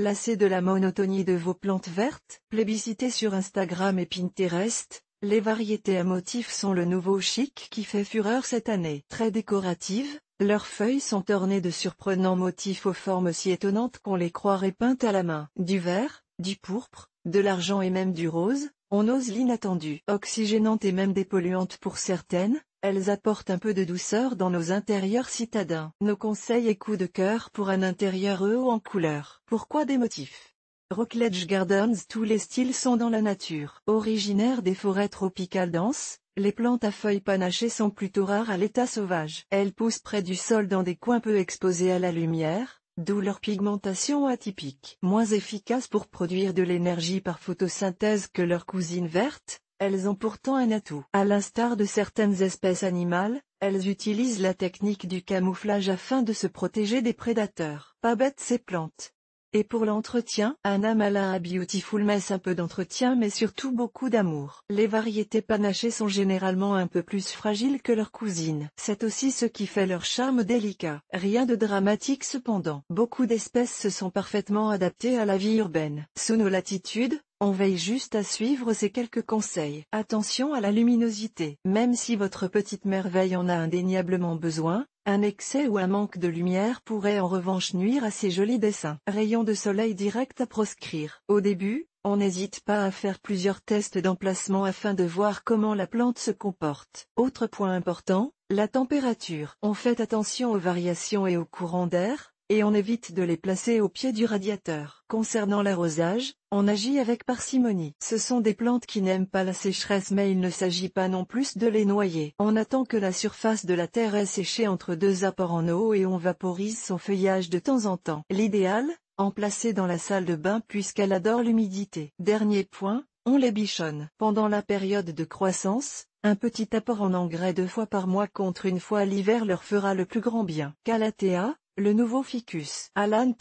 Lassé de la monotonie de vos plantes vertes, plébiscité sur Instagram et Pinterest, les variétés à motifs sont le nouveau chic qui fait fureur cette année. Très décoratives, leurs feuilles sont ornées de surprenants motifs aux formes si étonnantes qu'on les croirait peintes à la main. Du vert, du pourpre, de l'argent et même du rose, on ose l'inattendu. Oxygénante et même dépolluante pour certaines, elles apportent un peu de douceur dans nos intérieurs citadins. Nos conseils et coups de cœur pour un intérieur haut en couleur. Pourquoi des motifs Rockledge Gardens Tous les styles sont dans la nature. Originaires des forêts tropicales denses, les plantes à feuilles panachées sont plutôt rares à l'état sauvage. Elles poussent près du sol dans des coins peu exposés à la lumière, d'où leur pigmentation atypique. Moins efficaces pour produire de l'énergie par photosynthèse que leurs cousines vertes, elles ont pourtant un atout. À l'instar de certaines espèces animales, elles utilisent la technique du camouflage afin de se protéger des prédateurs. Pas bête ces plantes. Et pour l'entretien, un Malin à beautiful mess un peu d'entretien mais surtout beaucoup d'amour. Les variétés panachées sont généralement un peu plus fragiles que leurs cousines. C'est aussi ce qui fait leur charme délicat. Rien de dramatique cependant. Beaucoup d'espèces se sont parfaitement adaptées à la vie urbaine. Sous nos latitudes, on veille juste à suivre ces quelques conseils. Attention à la luminosité. Même si votre petite merveille en a indéniablement besoin, un excès ou un manque de lumière pourrait en revanche nuire à ces jolis dessins. Rayons de soleil direct à proscrire. Au début, on n'hésite pas à faire plusieurs tests d'emplacement afin de voir comment la plante se comporte. Autre point important, la température. On fait attention aux variations et aux courants d'air, et on évite de les placer au pied du radiateur. Concernant l'arrosage, on agit avec parcimonie. Ce sont des plantes qui n'aiment pas la sécheresse mais il ne s'agit pas non plus de les noyer. On attend que la surface de la terre ait séché entre deux apports en eau et on vaporise son feuillage de temps en temps. L'idéal, en placer dans la salle de bain puisqu'elle adore l'humidité. Dernier point, on les bichonne. Pendant la période de croissance, un petit apport en engrais deux fois par mois contre une fois l'hiver leur fera le plus grand bien. Calathea, le nouveau ficus Alan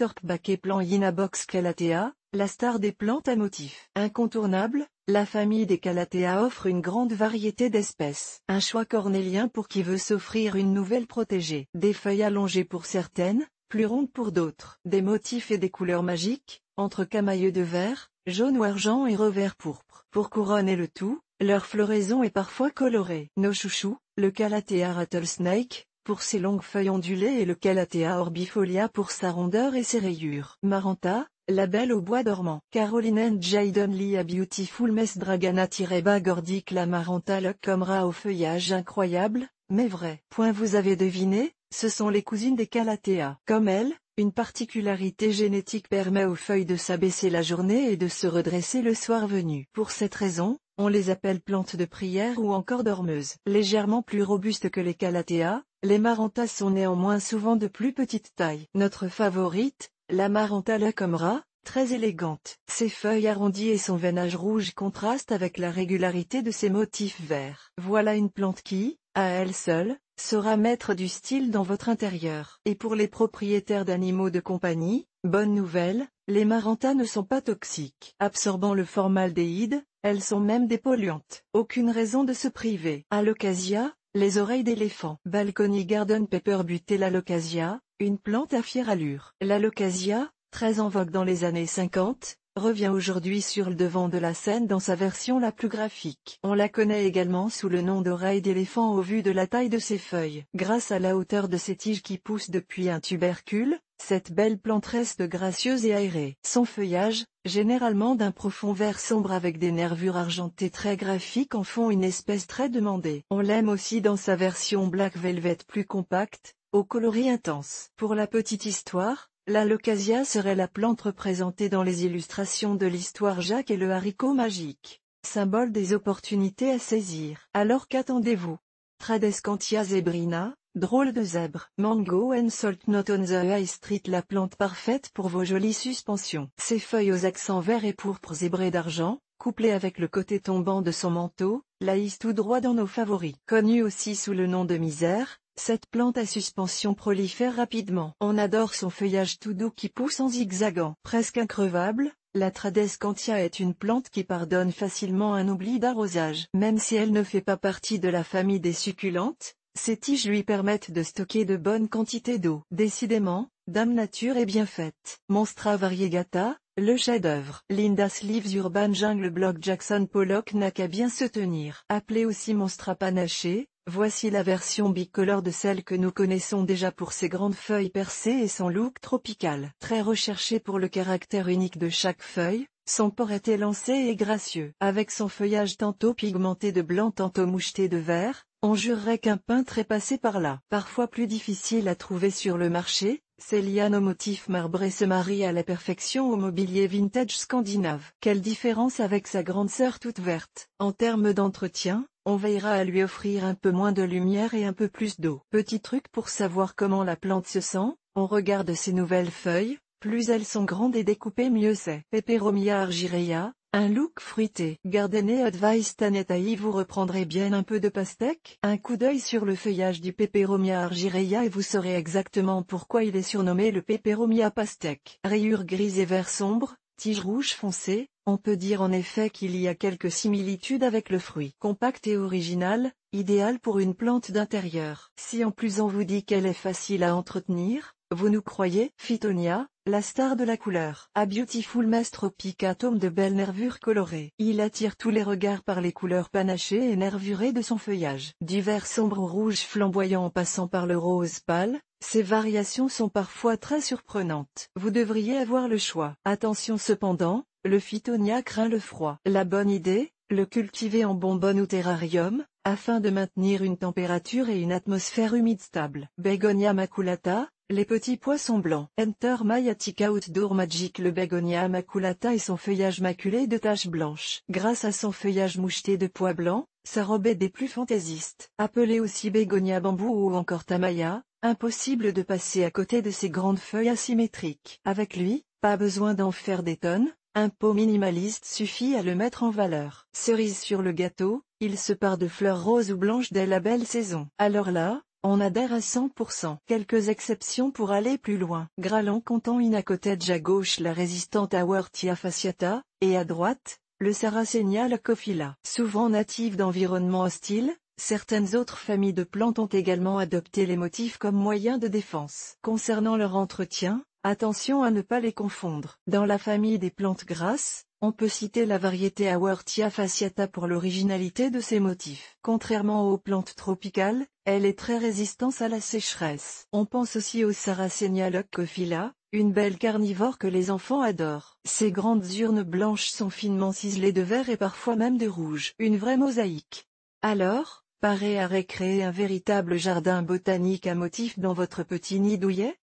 et plan Yinabox calathea, la star des plantes à motifs. Incontournable, la famille des calathea offre une grande variété d'espèces. Un choix cornélien pour qui veut s'offrir une nouvelle protégée. Des feuilles allongées pour certaines, plus rondes pour d'autres. Des motifs et des couleurs magiques, entre camailleux de vert, jaune ou argent et revers pourpre. Pour couronner le tout, leur floraison est parfois colorée. Nos chouchous, le Calathea rattlesnake, pour ses longues feuilles ondulées et le Calathea orbifolia pour sa rondeur et ses rayures. Maranta, la belle au bois dormant. Caroline and Jaden a beautiful mess dragana tireba gordic la maranta lucumra au feuillage incroyable, mais vrai. Point vous avez deviné, ce sont les cousines des Calathea. Comme elles, une particularité génétique permet aux feuilles de s'abaisser la journée et de se redresser le soir venu. Pour cette raison, on les appelle plantes de prière ou encore dormeuses. Légèrement plus robustes que les Calathea, les marantas sont néanmoins souvent de plus petite taille. Notre favorite, la maranta lacomra, très élégante. Ses feuilles arrondies et son veinage rouge contrastent avec la régularité de ses motifs verts. Voilà une plante qui, à elle seule, sera maître du style dans votre intérieur. Et pour les propriétaires d'animaux de compagnie, bonne nouvelle, les marantas ne sont pas toxiques. Absorbant le formaldéhyde, elles sont même des polluantes. Aucune raison de se priver. À l'occasion, les oreilles d'éléphant. Balcony Garden Pepper buté l'alocasia, une plante à fière allure. L'alocasia, très en vogue dans les années 50, revient aujourd'hui sur le devant de la scène dans sa version la plus graphique. On la connaît également sous le nom d'oreille d'éléphant au vu de la taille de ses feuilles. Grâce à la hauteur de ses tiges qui poussent depuis un tubercule, cette belle plante reste gracieuse et aérée. Son feuillage, généralement d'un profond vert sombre avec des nervures argentées très graphiques en font une espèce très demandée. On l'aime aussi dans sa version black velvet plus compacte, au coloris intense. Pour la petite histoire, la leucasia serait la plante représentée dans les illustrations de l'histoire Jacques et le haricot magique. Symbole des opportunités à saisir. Alors qu'attendez-vous Tradescantia zebrina, Drôle de zèbre. Mango and salt not on the high street la plante parfaite pour vos jolies suspensions. Ses feuilles aux accents verts et pourpres zébrés d'argent, couplées avec le côté tombant de son manteau, hisse tout droit dans nos favoris. Connue aussi sous le nom de misère, cette plante à suspension prolifère rapidement. On adore son feuillage tout doux qui pousse en zigzagant. Presque increvable, la Tradescantia est une plante qui pardonne facilement un oubli d'arrosage. Même si elle ne fait pas partie de la famille des succulentes, ces tiges lui permettent de stocker de bonnes quantités d'eau. Décidément, Dame Nature est bien faite. Monstra variegata, le chef-d'œuvre. Linda Sleeves Urban Jungle Block Jackson Pollock n'a qu'à bien se tenir. Appelé aussi Monstra panaché, voici la version bicolore de celle que nous connaissons déjà pour ses grandes feuilles percées et son look tropical. Très recherché pour le caractère unique de chaque feuille, son port est élancé et gracieux. Avec son feuillage tantôt pigmenté de blanc tantôt moucheté de vert, on jurerait qu'un peintre est passé par là. Parfois plus difficile à trouver sur le marché, ces lianes nos motifs marbrés se marient à la perfection au mobilier vintage scandinave. Quelle différence avec sa grande sœur toute verte En termes d'entretien, on veillera à lui offrir un peu moins de lumière et un peu plus d'eau. Petit truc pour savoir comment la plante se sent, on regarde ses nouvelles feuilles, plus elles sont grandes et découpées mieux c'est. Peperomia argyrea, un look fruité. Gardener Advice Tanetai vous reprendrez bien un peu de pastèque Un coup d'œil sur le feuillage du Peperomia argireia et vous saurez exactement pourquoi il est surnommé le Peperomia pastèque. Rayures grises et vert sombre, tige rouge foncé, on peut dire en effet qu'il y a quelques similitudes avec le fruit. Compact et original, idéal pour une plante d'intérieur. Si en plus on vous dit qu'elle est facile à entretenir, vous nous croyez Phytonia, la star de la couleur, a beautiful masterpiece atome de belles nervures colorées. Il attire tous les regards par les couleurs panachées et nervurées de son feuillage. Divers sombres rouges flamboyants en passant par le rose pâle, ces variations sont parfois très surprenantes. Vous devriez avoir le choix. Attention cependant, le phytonia craint le froid. La bonne idée, le cultiver en bonbonne ou terrarium, afin de maintenir une température et une atmosphère humide stable. Begonia maculata, les petits poissons blancs. Enter Mayatic Outdoor Magic le Begonia maculata et son feuillage maculé de taches blanches. Grâce à son feuillage moucheté de pois blancs, sa robe est des plus fantaisistes. Appelée aussi bégonia bambou ou encore Tamaya, impossible de passer à côté de ses grandes feuilles asymétriques. Avec lui, pas besoin d'en faire des tonnes, un pot minimaliste suffit à le mettre en valeur. Cerise sur le gâteau, il se part de fleurs roses ou blanches dès la belle saison. Alors là, on adhère à 100%. Quelques exceptions pour aller plus loin. Gralon comptant une à gauche la résistante Awartia fasciata, et à droite, le Saracenia lacophila. Souvent native d'environnements hostiles, certaines autres familles de plantes ont également adopté les motifs comme moyen de défense. Concernant leur entretien, attention à ne pas les confondre. Dans la famille des plantes grasses, on peut citer la variété Awartia fasciata pour l'originalité de ses motifs. Contrairement aux plantes tropicales, elle est très résistante à la sécheresse. On pense aussi au Saracenia locophila, une belle carnivore que les enfants adorent. Ses grandes urnes blanches sont finement ciselées de vert et parfois même de rouge. Une vraie mosaïque. Alors, paré à recréer un véritable jardin botanique à motif dans votre petit nid douillet